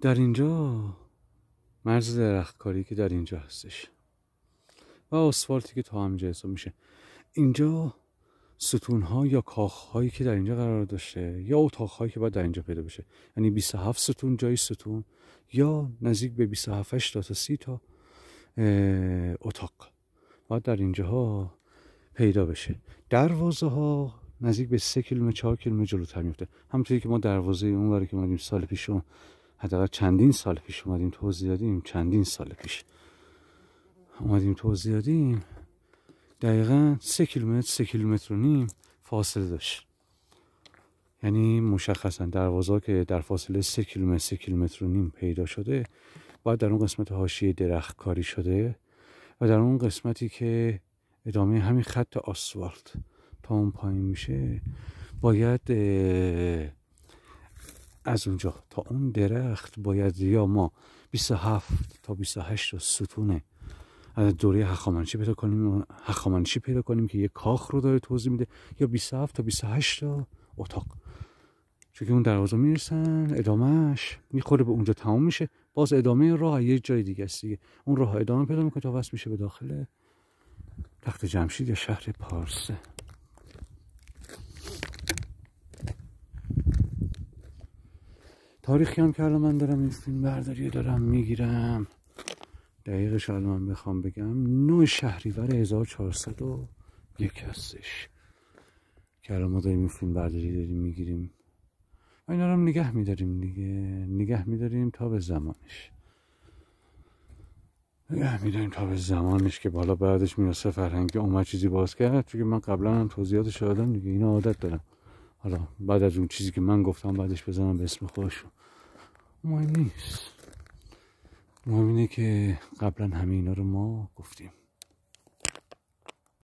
در اینجا مرز درختکاری که در اینجا هستش و آسفالتی که تا همینجا حساب میشه اینجا ستون ها یا کاخ هایی که در اینجا قرار داشته یا اتاق هایی که باید در اینجا پیدا بشه یعنی 27 ستون جای ستون یا نزدیک به 27 تا تا 30 تا اتاق باید در اینجا ها پیدا بشه دروازه ها نزدیک به 3 کیلومتر 4 کیلومتر جلوتر میفته همونطوری که ما دروازه اون برای که ما سال پیش اون حداقل چندین سال پیش اومدیم توضیح دادیم چندین سال پیش اومدیم توضیح دادیم دقیقا سه کیلومتر سه کیلومتر و نیم فاصله داشت یعنی مشخصا دروازه که در فاصله سه کیلومتر سه کیلومتر و نیم پیدا شده باید در اون قسمت حاشیه درخت کاری شده و در اون قسمتی که ادامه همین خط آسفالت تا اون پایین میشه باید از اونجا تا اون درخت باید یا ما 27 تا 28 ستونه از دوره هخامنشی پیدا کنیم هخامنشی پیدا کنیم که یه کاخ رو داره توضیح میده یا 27 تا 28 تا اتاق چون که اون دروازه میرسن ادامهش میخوره به اونجا تمام میشه باز ادامه راه یه جای دیگه است دیگه اون راه ادامه پیدا میکنه تا وصل میشه به داخل تخت جمشید یا شهر پارسه تاریخی هم که الان من دارم این فیلم برداری دارم میگیرم دقیقش الان من بخوام بگم 9 شهریور 1401 هستش که الان ما داریم این فیلم برداری داریم میگیریم این اینا رو نگه میداریم دیگه نگه میداریم تا به زمانش نگه میداریم تا به زمانش که بالا بعدش میرسه فرهنگی اومد چیزی باز کرد چون من قبلا هم توضیحاتش دادم دیگه اینا عادت دارم حالا بعد از اون چیزی که من گفتم بعدش بزنم به اسم خوش مهم نیست مهم اینه که قبلا همه اینا رو ما گفتیم